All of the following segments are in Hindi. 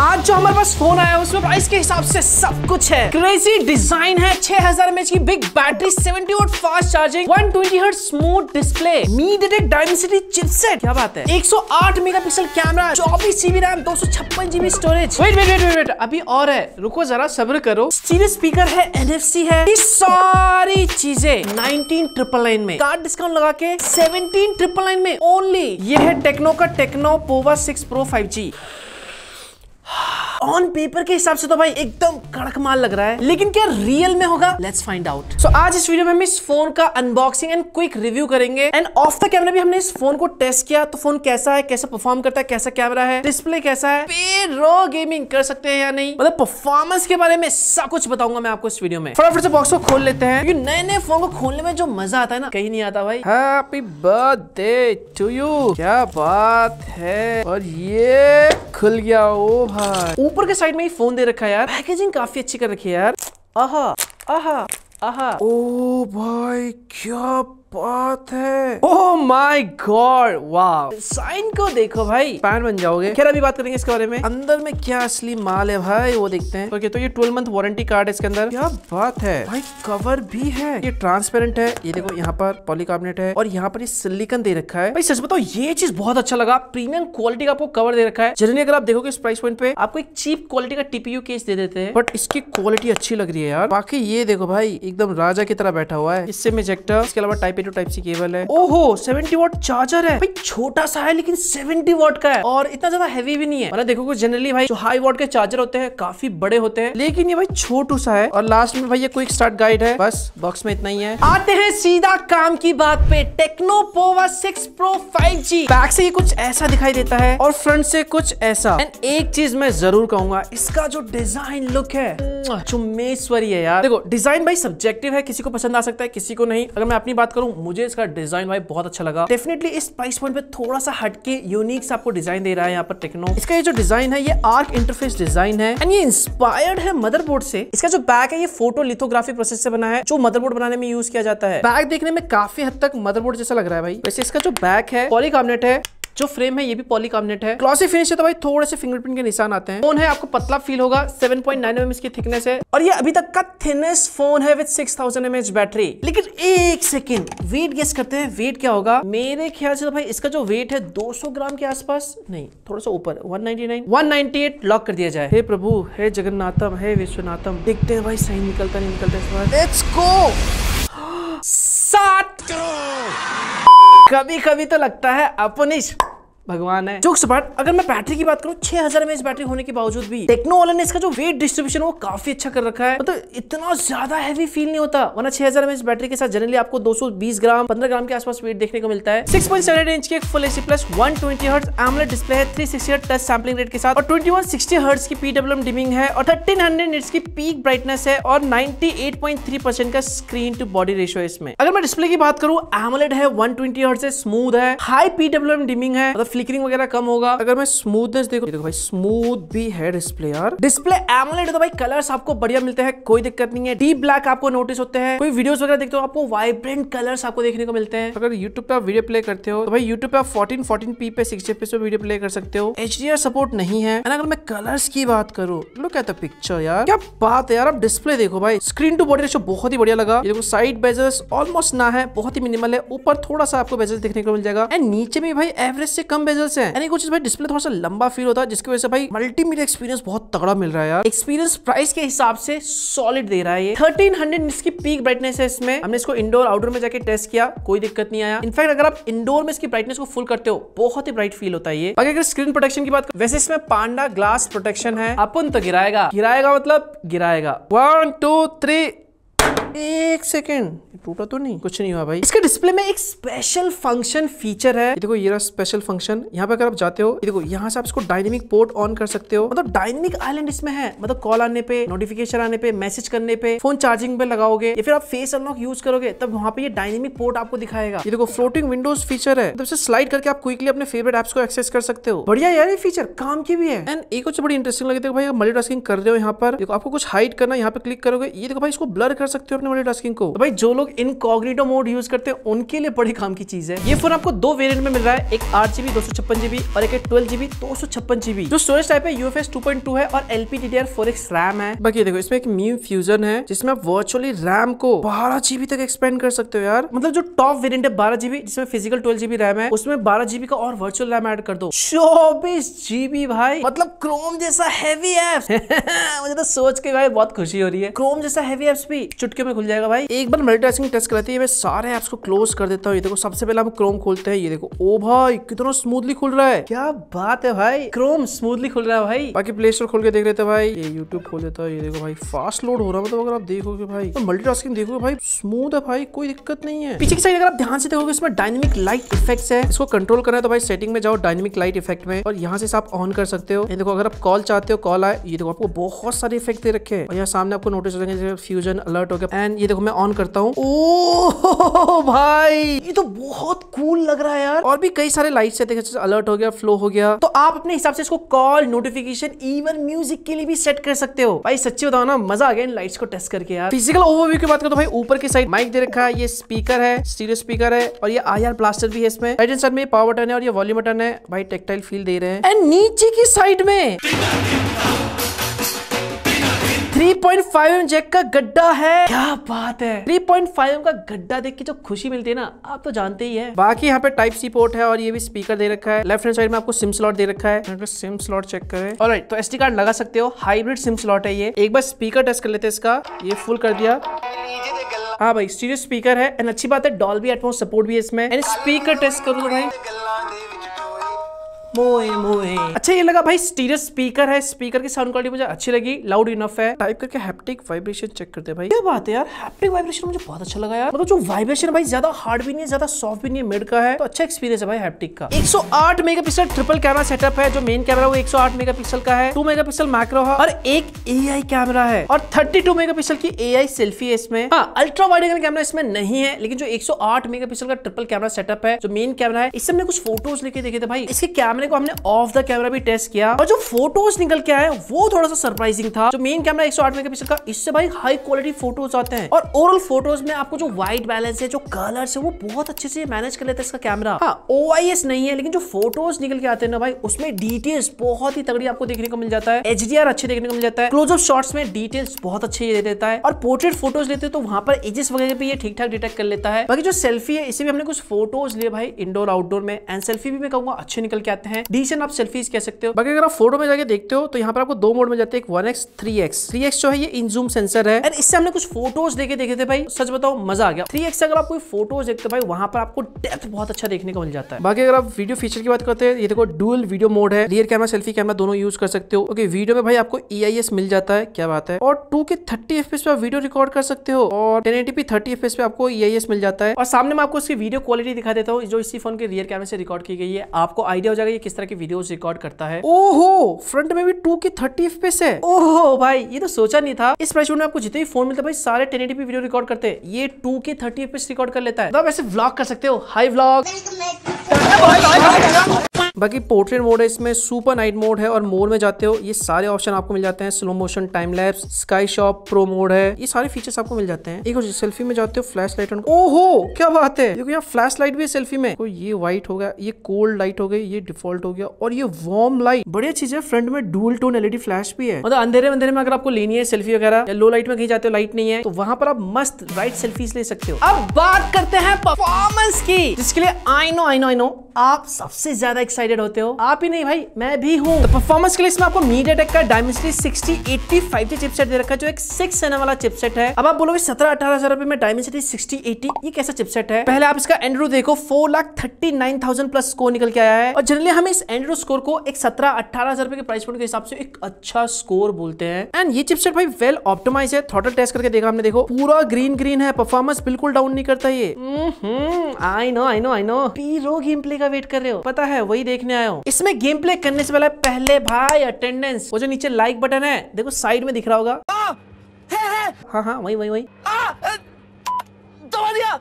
आज जो हमारे पास फोन आया है उसमें प्राइस के हिसाब से सब कुछ है क्रेजी डिजाइन है 6000 हजार की big battery 70 watt fast charging 120 twenty smooth display MediaTek Dimensity chipset क्या बात है 108 मेगापिक्सल कैमरा चौबीस जीबी रैम दो GB storage wait wait wait wait अभी और है रुको जरा सब्र करो सीरियस स्पीकर है सी है ये सारी चीजें नाइनटीन ट्रिपल नाइन में कार्ड डिस्काउंट लगा के सेवनटीन ट्रिपल नाइन में ओनली ये है टेक्नो का Tecno Pova six pro five G on paper के हिसाब से तो भाई एकदम कड़क माल लग रहा है लेकिन क्या रियल में होगा लेट्स फाइंड आउट सो आज इस वीडियो में हम इस फोन का अनबॉक्सिंग एंड क्विक रिव्यू करेंगे एंड ऑफ द कैमरा भी हमने इस फोन को टेस्ट किया तो फोन कैसा है कैसे परफॉर्म करता है कैसा कैमरा है डिस्प्ले कैसा है गेमिंग कर सकते हैं या नहीं मतलब परफॉर्मेंस के बारे में सब कुछ बताऊंगा मैं आपको इस वीडियो में फटाफट से बॉक्स को खोल लेते हैं क्योंकि नए नए फोन को खोलने में जो मजा आता है ना कहीं नहीं आता भाई हैप्पी बर्थडे टू यू क्या बात है और ये खुल गया ओ भाई ऊपर के साइड में ही फोन दे रखा है यार पैकेजिंग काफी अच्छी कर रखी है यार आहा आहा आहा ओ oh भाई क्या बात है ओ माई गॉड वाह साइन को देखो भाई पैन बन जाओगे खैर अभी बात करेंगे इसके बारे में अंदर में क्या असली माल है भाई वो देखते हैं ओके तो ये ट्वेल्व मंथ वारंटी कार्ड है इसके अंदर क्या बात है भाई कवर भी है ये ट्रांसपेरेंट है ये देखो यहाँ पर पॉलीकार्बोनेट है और यहाँ पर ये सिलिकन दे रखा है भाई सच बताओ ये चीज बहुत अच्छा लगा प्रीमियम क्वालिटी का आपको कवर दे रखा है जनरली अगर आप देखोगे इस प्राइस पॉइंट पे आपको एक चीप क्वालिटी का टीपीयू केस दे देते हैं बट इसकी क्वालिटी अच्छी लग रही है यार बाकी ये देखो भाई एकदम राजा की तरह बैठा हुआ है इससे में इसके अलावा टाइप पे टाइप सी केबल है ओहो सेवेंटी वॉट चार्जर है भाई छोटा सा है लेकिन सेवेंटी वॉट का है और इतना ज्यादा हैवी भी नहीं है मतलब देखो जनरली भाई जो हाई वॉट के चार्जर होते हैं काफी बड़े होते हैं लेकिन ये भाई छोटू सा है और लास्ट में भाई ये क्विक स्टार्ट गाइड है बस बॉक्स में इतना ही है आते हैं सीधा काम की बात पे Tecno Pova six pro five G back से ये कुछ ऐसा दिखाई देता है और फ्रंट से कुछ ऐसा एंड एक चीज मैं जरूर कहूंगा इसका जो डिजाइन लुक है चुमेश्वरी है यार देखो डिजाइन भाई सब्जेक्टिव है किसी को पसंद आ सकता है किसी को नहीं अगर मैं अपनी बात करूं हूँ मुझे इसका डिजाइन भाई बहुत अच्छा लगा डेफिनेटली इस प्राइस पॉइंट पे थोड़ा सा हटके यूनिक सा आपको डिजाइन दे रहा है यहाँ पर टेक्नो इसका ये जो डिजाइन है ये आर्क इंटरफेस डिजाइन है एंड ये इंस्पायर्ड है मदरबोर्ड से इसका जो बैक है ये फोटो लिथोग्राफी प्रोसेस से बना है जो मदरबोर्ड बनाने में यूज किया जाता है बैक देखने में काफी हद तक मदरबोर्ड जैसा लग रहा है भाई वैसे इसका जो बैक है पॉलीकार्बोनेट है जो फ्रेम है ये भी पॉलीकार्बोनेट है क्लॉसी फिनिश है तो भाई थोड़े से फिंगरप्रिंट के निशान आते हैं फोन है आपको पतला फील होगा 7.9 पॉइंट mm इसकी थिकनेस है और ये अभी तक का थिनेस फोन है विद 6000 थाउजेंड बैटरी लेकिन एक सेकेंड वेट गेस करते हैं वेट क्या होगा मेरे ख्याल से तो भाई इसका जो वेट है 200 ग्राम के आसपास नहीं थोड़ा सा ऊपर 199 198 लॉक कर दिया जाए हे प्रभु हे जगन्नाथम हे विश्वनाथम देखते हैं भाई सही निकलता नहीं निकलता इस बार लेट्स गो सात करोड़ कभी कभी तो लगता है अपनिश भगवान है जोक्स बट अगर मैं बैटरी की बात करूँ छह हजार एमएच बैटरी होने के बावजूद भी टेक्नो वाले ने इसका जो वेट डिस्ट्रीब्यूशन वो काफी अच्छा कर रखा है मतलब तो इतना ज्यादा हैवी फील नहीं होता वरना छह हजार एमएच बैटरी के साथ जनरली आपको 220 ग्राम 15 ग्राम के आसपास वेट देखने को मिलता है 6.7 इंच की full AC plus one twenty hertz AMOLED display है 360 हर्ट टच सैम्पलिंग रेट के साथ और ट्वेंटी वन सिक्सटी हर्ट्स की पीडब्ल्यूएम डिमिंग है और 1300 निट्स की पीक ब्राइटनेस है और 98.3 परसेंट का स्क्रीन टू बॉडी रेशियो इसमें अगर मैं डिस्प्ले की बात करूँ एमलेट है 120 हर्ट्ज है स्मूथ है हाई पीडब्ल्यूएम डिमिंग है मतलब फ्लिकरिंग वगैरह कम होगा अगर मैं स्मूथनेस देखो देखो भाई स्मूथ भी है डिस्प्ले यार डिस्प्ले एमोलेड तो भाई कलर्स आपको बढ़िया मिलते हैं कोई दिक्कत नहीं है डीप ब्लैक आपको नोटिस होते हैं कोई वीडियो वगैरह देखते हो आपको वाइब्रेंट कलर आपको देखने को मिलते हैं अगर यूट्यूब पे आप वीडियो प्ले करते हो तो भाई यूट्यूब पे आप फोर्टीन फोर्टीन पी पे सिक्स पे वीडियो प्ले कर सकते हो एच सपोर्ट नहीं है अगर मैं कलर्स की बात करूँ लुक एट द पिक्चर यार क्या बात है यार आप डिस्प्ले देखो भाई स्क्रीन टू बॉडी रेशो बहुत ही बढ़िया लगा देखो साइड बेजर्स ऑलमोस्ट ना है बहुत ही मिनिमल है ऊपर थोड़ा सा आपको बेजर्स देखने को मिल जाएगा एंड नीचे में भाई एवरेज से कम कम बेजल्स है यानी कुछ भाई डिस्प्ले थोड़ा सा लंबा फील होता है जिसकी वजह से भाई मल्टीमीडिया एक्सपीरियंस बहुत तगड़ा मिल रहा है यार एक्सपीरियंस प्राइस के हिसाब से सॉलिड दे रहा है ये थर्टीन हंड्रेड इसकी पीक ब्राइटनेस है इसमें हमने इसको इंडोर आउटडोर में जाके टेस्ट किया कोई दिक्कत नहीं आया इनफैक्ट अगर आप इंडोर में इसकी ब्राइटनेस को फुल करते हो बहुत ही ब्राइट फील होता है ये बाकी अगर स्क्रीन प्रोटेक्शन की बात कर वैसे इसमें पांडा ग्लास प्रोटेक्शन है अपन तो गिराएगा गिराएगा मतलब गिराएगा वन टू थ्री एक सेकेंड टूटा तो नहीं कुछ नहीं हुआ भाई इसके डिस्प्ले में एक स्पेशल फंक्शन फीचर है देखो ये रहा स्पेशल फंक्शन यहाँ पे अगर आप जाते हो देखो यहाँ से आप इसको डायनेमिक पोर्ट ऑन कर सकते हो मतलब डायनेमिक आइलैंड इसमें है मतलब कॉल आने पे नोटिफिकेशन आने पे मैसेज करने पे फोन चार्जिंग पे लगाओगे या फिर आप फेस अनलॉक यूज करोगे तब वहाँ पे डायनेमिक पोर्ट आपको दिखाएगा ये देखो फ्लोटिंग विंडोज फीचर है मतलब स्लाइड करके आप क्विकली अपने फेवरेट एप्स को एक्सेस कर सकते हो बढ़िया यार ये फीचर काम की भी है एंड एक कुछ बड़ी इंटरेस्टिंग लगे देखो भाई मल्टी कर रहे हो यहाँ पर देखो आपको कुछ हाइड करना यहाँ पे क्लिक करोगे ये देखो भाई इसको ब्लर कर सकते हो अपने मल्टीटास्किंग को तो भाई जो लोग इन इनकॉग्निटो मोड यूज करते हैं उनके लिए बड़े काम की चीज है ये फोन आपको दो वेरियंट में मिल रहा है एक आठ जीबी दो सौ छप्पन जीबी और एक ट्वेल्व जीबी दो सौ छप्पन जीबी जो स्टोरेज टाइप है यूएफएस टू पॉइंट टू है और एलपी डी रैम है बाकी देखो इसमें एक म्यू फ्यूजन है जिसमें आप वर्चुअली रैम को बारह जीबी तक एक्सपेंड कर सकते हो यार मतलब जो टॉप वेरियंट है बारह जीबी जिसमें फिजिकल ट्वेल्व जीबी रैम है उसमें बारह जीबी का और वर्चुअल रैम एड कर दो चौबीस जीबी भाई मतलब क्रोम जैसा हैवी एप मुझे तो सोच के भाई बहुत खुशी हो रही है क्रोम जैसा हैवी एप्स भी चुटके में में खुल जाएगा भाई एक बार मल्टीटास्किंग टेस्ट करते हैं मैं सारे ऐप्स को क्लोज कर देता हूँ देखो सबसे पहले हम क्रोम खोलते हैं ये देखो ओ भाई कितना स्मूथली खुल रहा है क्या बात है भाई क्रोम स्मूथली खुल रहा है भाई बाकी प्ले स्टोर खोल के देख लेते भाई ये यूट्यूब खोल देता है ये देखो भाई फास्ट लोड हो रहा है मतलब अगर आप देखोगे भाई तो मल्टीटास्किंग देखोगे भाई स्मूथ है भाई कोई दिक्कत नहीं है पीछे की साइड अगर आप ध्यान से देखोगे इसमें डायनेमिक लाइट इफेक्ट है इसको कंट्रोल करना है तो भाई सेटिंग में जाओ डायनेमिक लाइट इफेक्ट में और यहाँ से आप ऑन कर सकते हो देखो अगर आप कॉल चाहते हो कॉल आए ये देखो आपको बहुत सारे इफेक्ट दे रखे हैं और यहाँ सामने आपको नोटिस हो जाएंगे फ्यूजन अलर्ट हो गया एंड ये देखो मैं ऑन करता हूँ भाई ये तो बहुत कूल लग रहा है यार और भी कई सारे लाइट्स है देखो अलर्ट हो गया फ्लो हो गया तो आप अपने हिसाब से इसको कॉल नोटिफिकेशन इवन म्यूजिक के लिए भी सेट कर सकते हो भाई सच्ची बताओ ना मजा आ गया इन लाइट्स को टेस्ट करके यार फिजिकल ओवरव्यू की बात करो तो भाई ऊपर की साइड माइक दे रखा है ये स्पीकर है स्टीरियो स्पीकर है और ये आई ब्लास्टर भी है इसमें राइट हैंड साइड में पावर बटन है और ये वॉल्यूम बटन है भाई टेक्टाइल फील दे रहे हैं एंड नीचे की साइड में 3.5 जैक का गड्ढा है क्या बात है 3.5 का गड्ढा देख के जो खुशी मिलती है ना आप तो जानते ही है बाकी यहाँ पे टाइप सी पोर्ट है और ये भी स्पीकर दे रखा है लेफ्ट हैंड साइड में आपको सिम स्लॉट दे रखा है सिम स्लॉट चेक करें और तो एस कार्ड लगा सकते हो हाइब्रिड सिम स्लॉट है ये एक बार स्पीकर टेस्ट कर लेते हैं इसका ये फुल कर दिया हाँ भाई सीरियस स्पीकर है एंड अच्छी बात है डॉल भी एटमोस सपोर्ट भी है इसमें एंड स्पीकर टेस्ट करूँ भाई मोए मोए अच्छा ये लगा भाई स्टीरियो स्पीकर है स्पीकर की साउंड क्वालिटी मुझे अच्छी लगी लाउड इनफ है टाइप करके हैप्टिक वाइब्रेशन चेक करते भाई क्या बात है यार हैप्टिक वाइब्रेशन मुझे बहुत अच्छा लगा यार मतलब जो वाइब्रेशन भाई ज्यादा हार्ड भी नहीं है ज्यादा सॉफ्ट भी नहीं है मिड का है तो अच्छा एक्सपीरियंस है भाई हैप्टिक का mega megapixel triple camera setup है जो मेन कैमरा वो मेगा मेगापिक्सल का है मेगा पिक्सल मैक्रो है और एक आई कैमरा है और मेगा पिक्सल की आई सेल्फी है इसमें हाँ अल्ट्रा वाइड एंगल कैमरा इसमें नहीं है लेकिन जो मेगा पिक्सल का ट्रिपल कैमरा सेटअप है जो मेन कैमरा है इससे हमने कुछ फोटोज लेके देखे थे भाई इसके कैमरा कैमरे को हमने ऑफ द कैमरा भी टेस्ट किया और जो फोटोज निकल के आए वो थोड़ा सा सरप्राइजिंग था जो मेन कैमरा एक सौ आठ मेगा का इससे भाई हाई क्वालिटी फोटोज आते हैं और ओवरऑल फोटोज में आपको जो व्हाइट बैलेंस है जो कलर है वो बहुत अच्छे से मैनेज कर लेता है इसका कैमरा हाँ ओ नहीं है लेकिन जो फोटोज निकल के आते हैं ना भाई उसमें डिटेल्स बहुत ही तगड़ी आपको देखने को मिल जाता है एच अच्छे देखने को मिल जाता है क्लोजअप शॉर्ट्स में डिटेल्स बहुत अच्छे दे देता है और पोर्ट्रेट फोटोज लेते हैं तो वहां पर एजेस वगैरह भी ये ठीक ठाक डिटेक्ट कर लेता है बाकी जो सेल्फी है इसे भी हमने कुछ फोटोज लिए भाई इंडोर आउटडोर में एंड सेल्फी भी मैं कहूंगा अच्छे निकल के आते हैं है डिसन आप सेल्फीज कह सकते हो बाकी अगर आप फोटो में जाके देखते हो तो यहाँ पर आपको दो मोड में जाते हैं one X three X three X जो है ये इनजूम सेंसर है और इससे हमने कुछ फोटोज देखे देखे थे भाई सच बताओ मजा आ गया थ्री एक्स अगर आप कोई फोटोज देखते भाई वहां पर आपको डेप्थ बहुत अच्छा देखने को मिल जाता है बाकी अगर आप वीडियो फीचर की बात करते हैं ये देखो डुअल वीडियो मोड है रियर कैमरा सेल्फी कैमरा दोनों यूज कर सकते हो ओके वीडियो में भाई आपको ई e मिल जाता है क्या बात है और टू के थर्टी एफ पे आप वीडियो रिकॉर्ड कर सकते हो और ten eighty P thirty F पे आपको ई e मिल जाता है और सामने मैं आपको इसकी वीडियो क्वालिटी दिखा देता हूँ जो इसी फोन के रियर कैमरे से रिकॉर्ड की गई है आपको आइडिया हो जाएगा है किस तरह की वीडियोस रिकॉर्ड करता है ओहो फ्रंट में भी टू की थर्टी एफ है ओहो भाई ये तो सोचा नहीं था इस प्रश्न में आपको जितने भी फोन मिलते भाई सारे टेन एटी वीडियो रिकॉर्ड करते हैं ये टू के थर्टी एफ रिकॉर्ड कर लेता है तो आप ऐसे ब्लॉग कर सकते हो हाई ब्लॉग बाकी पोर्ट्रेट मोड है इसमें सुपर नाइट मोड है और मोड में जाते हो ये सारे ऑप्शन आपको मिल जाते हैं slow motion time lapse sky shop pro mode है ये सारे फीचर्स आपको मिल जाते हैं एक और सेल्फी में जाते हो फ्लैश लाइट ओहो क्या बात है देखो यहाँ फ्लैश लाइट भी है सेल्फी में तो ये व्हाइट हो गया ये कोल्ड लाइट हो गई ये डिफॉल्ट हो गया और ये वार्म लाइट बढ़िया चीज है फ्रंट में डुअल टोन एलईडी फ्लैश भी है मतलब अंधेरे अंधेरे में अगर आपको लेनी है सेल्फी वगैरह या लो लाइट में कहीं जाते हो लाइट नहीं है तो वहां पर आप मस्त ब्राइट सेल्फीज ले सकते हो अब बात करते हैं परफॉर्मेंस की जिसके लिए I know I know I know आप सबसे ज्यादा एक्साइट एक्साइटेड होते हो आप ही नहीं भाई मैं भी हूँ परफॉर्मेंस तो के लिए इसमें आपको मीडिया टेक का Dimensity sixty eighty five G chipset दे रखा जो एक सिक्स एन वाला चिपसेट है अब आप बोलोगे सत्रह अठारह हजार रुपए में डायमेंसिटी सिक्सटी एट्टी ये कैसा चिपसेट है पहले आप इसका एंड्रो देखो four lakh thirty nine thousand plus score निकल के आया है और जनरली हम इस एंड्रो स्कोर को एक सत्रह अठारह हजार रुपए के प्राइस पॉइंट के हिसाब से एक अच्छा स्कोर बोलते हैं एंड ये चिपसेट भाई वेल ऑप्टोमाइज है थोटल टेस्ट करके देखा हमने देखो पूरा ग्रीन ग्रीन है परफॉर्मेंस बिल्कुल डाउन नहीं करता ये I know I know I know P पीरो गेम प्ले का वेट कर रहे हो पता है वही देखने आया हूँ इसमें गेम प्ले करने से पहले पहले भाई अटेंडेंस वो जो नीचे लाइक बटन है देखो साइड में दिख रहा होगा हाँ हाँ वही वही वही दबा दिया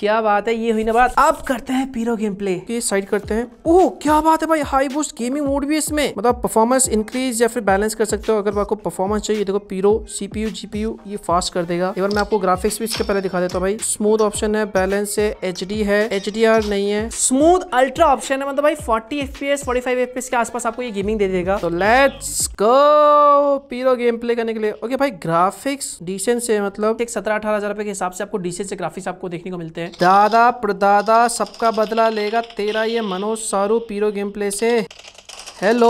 क्या बात है ये हुई ना बात अब करते हैं पीरो गेम प्ले साइड करते हैं ओह क्या बात है भाई हाई बूस्ट गेमिंग मोड भी इसमें मतलब परफॉर्मेंस इंक्रीज या फिर बैलेंस कर सकते हो अगर आपको परफॉर्मेंस चाहिए देखो पीरो सीपीयू जीपीयू ये फास्ट कर देगा एक मैं आपको ग्राफिक्स भी इसके पहले दिखा देता हूँ भाई स्मूथ ऑप्शन है बैलेंस है एच है एच नहीं है स्मूथ अल्ट्रा ऑप्शन है मतलब भाई forty F P S forty five F P S के आसपास आपको ये गेमिंग दे देगा तो लेट्स गो पीरो गेम प्ले करने के लिए ओके भाई ग्राफिक्स डिसेंट से मतलब एक सत्रह अठारह हजार रुपए के हिसाब से आपको डिसेंट से ग्राफिक्स आपको देखने को मिलते हैं दादा प्रदादा सबका बदला लेगा तेरा ये मनोज सारू पीरो गेम प्ले से हेलो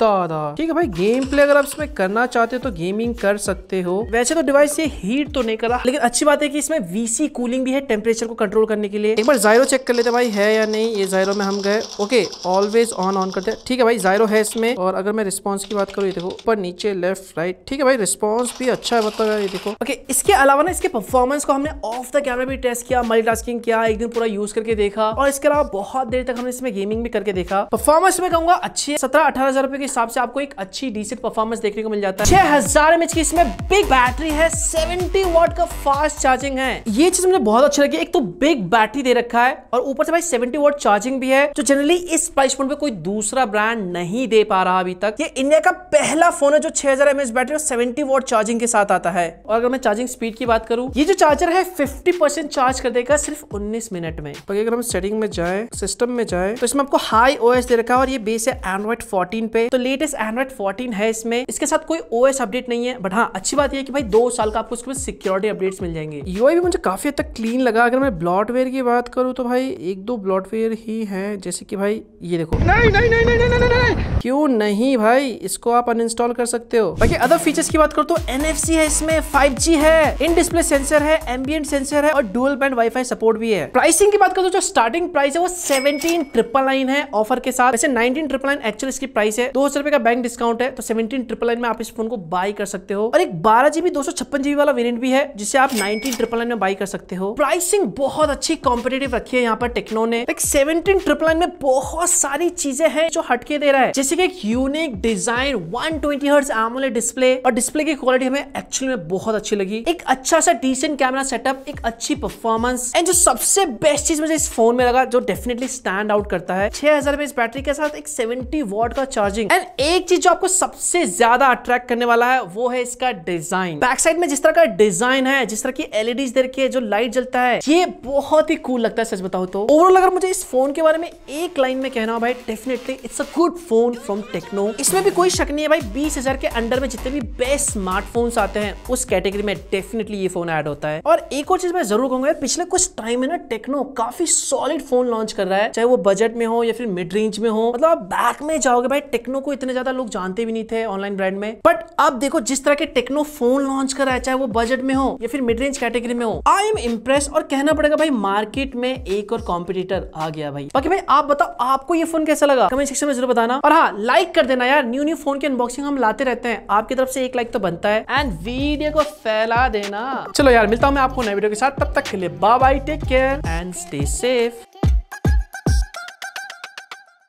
दादा ठीक है भाई गेम प्ले अगर आप इसमें करना चाहते हो तो गेमिंग कर सकते हो वैसे तो डिवाइस ये हीट तो नहीं करा लेकिन अच्छी बात है कि इसमें वीसी कूलिंग भी है टेम्परेचर को कंट्रोल करने के लिए एक बार जायरो चेक कर लेते भाई है या नहीं ये जायरो में हम गए ओके ऑलवेज ऑन ऑन करते ठीक है भाई जायरो है इसमें और अगर मैं रिस्पॉन्स की बात करूँ ये देखो ऊपर नीचे लेफ्ट राइट ठीक है भाई रिस्पॉन्स भी अच्छा है बता मतलब ये देखो ओके इसके अलावा ना इसके परफॉर्मेंस को हमने ऑफ द कैमरा भी टेस्ट किया मल्टी किया एक दिन पूरा यूज करके देखा और इसके अलावा बहुत देर तक हमने इसमें गेमिंग भी करके देखा परफॉर्मेंस में कहूंगा अच्छी सत्रह अठारह हजार रुपए के हिसाब से आपको एक अच्छी डिसेंट परफॉर्मेंस देखने को मिल जाता है छह हजार एमएच की इसमें बिग बैटरी है सेवेंटी वॉट का फास्ट चार्जिंग है ये चीज मुझे बहुत अच्छी लगी एक तो बिग बैटरी दे रखा है और ऊपर से भाई सेवेंटी वॉट चार्जिंग भी है जो जनरली इस प्राइस पॉइंट पे कोई दूसरा ब्रांड नहीं दे पा रहा अभी तक ये इंडिया का पहला फोन है जो छह हजार एमएच बैटरी और सेवेंटी वॉट चार्जिंग के साथ आता है और अगर मैं चार्जिंग स्पीड की बात करूँ ये जो चार्जर है फिफ्टी चार्ज कर देगा सिर्फ उन्नीस मिनट में अगर हम सेटिंग में जाए सिस्टम में जाए तो इसमें आपको हाई ओ दे रखा है और ये बेस है एंड्रॉइड फोर्टीन पे तो लेटेस्ट एंड्रॉइड फोर्टीन है इसमें इसके साथ कोई ओ अपडेट नहीं है बट हाँ अच्छी बात यह कि भाई दो साल का आपको उसके सिक्योरिटी अपडेट्स मिल जाएंगे यूआई भी मुझे काफी हद तक क्लीन लगा अगर मैं ब्लॉटवेयर की बात करूँ तो भाई एक दो ब्लॉटवेयर ही है जैसे की भाई ये देखो नहीं नहीं नहीं नहीं नहीं नहीं नहीं, क्यों नहीं भाई इसको आप अनइंस्टॉल कर सकते हो बाकी अदर फीचर्स की बात करो तो एन है इसमें 5G है इन डिस्प्ले सेंसर है एम्बियंट सेंसर है और डुअल बैंड वाईफाई सपोर्ट भी है प्राइसिंग की बात करो तो जो स्टार्टिंग प्राइस है वो सेवनटीन ट्रिपल नाइन है ऑफर के साथ वैसे नाइनटीन ट्रिपल नाइन एक्चुअल इसकी प्राइस है दो हजार का बैंक डिस्काउंट है तो सेवनटीन ट्रिपल नाइन में आप इस फोन को बाय कर सकते हो और एक बारह जीबी दो सौ छप्पन जीबी वाला वेरियंट भी है जिसे आप नाइनटीन ट्रिपल नाइन में बाई कर सकते हो प्राइसिंग बहुत अच्छी कॉम्पिटेटिव रखी है यहाँ पर टेक्नो ने सेवनटीन ट्रिपल नाइन में बहुत सारी चीजें हैं जो हटके दे रहा है जैसे कि एक unique design one twenty hertz AMOLED display और डिस्प्ले की क्वालिटी हमें एक्चुअल में बहुत अच्छी लगी एक अच्छा सा डिसेंट कैमरा सेटअप एक अच्छी परफॉर्मेंस एंड जो सबसे बेस्ट चीज मुझे इस फोन में लगा जो डेफिनेटली स्टैंड आउट करता है छह हजार में इस बैटरी के साथ साथ एक 70 वॉट का चार्जिंग एंड एक चीज जो आपको सबसे ज्यादा अट्रैक्ट करने वाला है वो है इसका डिजाइन बैक साइड में जिस तरह का डिजाइन है जिस तरह की एलईडी दे रखी है जो लाइट जलता है ये बहुत ही कूल लगता है सच बताओ तो ओवरऑल अगर मुझे इस फोन के बारे में एक लाइन में कहना हो भाई definitely it's a good phone from Tecno इसमें भी कोई शक नहीं है भाई बीस के अंडर में जितने भी बेस्ट स्मार्टफोन्स आते हैं उस कैटेगरी में डेफिनेटली ये फोन ऐड होता है और एक और चीज मैं जरूर कहूंगा पिछले कुछ टाइम है ना टेक्नो काफी सॉलिड फोन लॉन्च कर रहा है चाहे वो बजट में हो या फिर मिड रेंज में हो मतलब मतलब आप बैक में जाओगे भाई टेक्नो को इतने ज्यादा लोग जानते भी नहीं थे ऑनलाइन ब्रांड में बट अब देखो जिस तरह के टेक्नो फोन लॉन्च कर रहा है चाहे वो बजट में हो या फिर मिड रेंज कैटेगरी में हो आई एम इम्प्रेस और कहना पड़ेगा भाई मार्केट में एक और कॉम्पिटिटर आ गया भाई बाकी भाई आप बताओ आपको ये फोन कैसा लगा कमेंट सेक्शन में जरूर बताना और हाँ लाइक कर देना यार न्यू न्यू फोन की अनबॉक्सिंग हम लाते रहते हैं आपकी तरफ से एक लाइक तो बनता है एंड वीडियो को फैला देना चलो यार मिलता हूँ मैं आपको नए वीडियो के साथ तब तक के लिए bye bye take care and stay safe